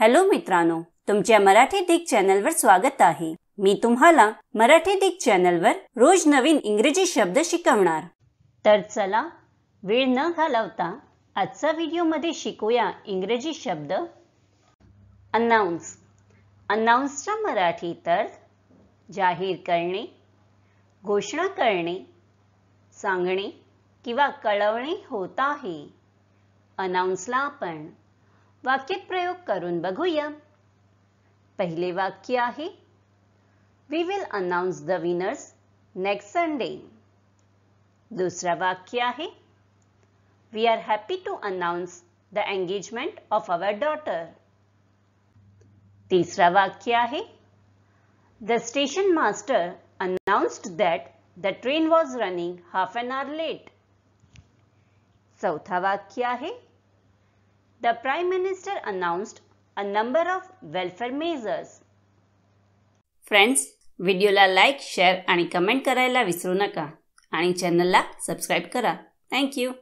Hello मित्रांनो तुमच्या मराठी दिग चॅनलवर स्वागत आहे मी तुम्हाला मराठी दिग चॅनलवर रोज नवीन इंग्रजी शब्द शिकवणार तर चला वेळ न घालवता आजचा व्हिडिओमध्ये शिकूया इंग्रजी शब्द अनाऊन्स अनाउन्सच्या मराठी तर जाहीर करणे घोषणा करणे सांगणे किंवा कळवणे होत आहे अनाऊन्सला आपण वाक्य प्रयोग करून बघूया पहिले वाक्य आहे we will announce the winners next Sunday दुसरा वाक्य आहे we are happy to announce the engagement of our daughter तिसरा वाक्य आहे the station master announced that the train was running half an hour late चौथा वाक्य आहे the Prime Minister announced a number of welfare measures. Friends व्हिडिओला like share आणि comment करायला विसरू नका आणि चॅनलला सबस्क्राईब करा थँक्यू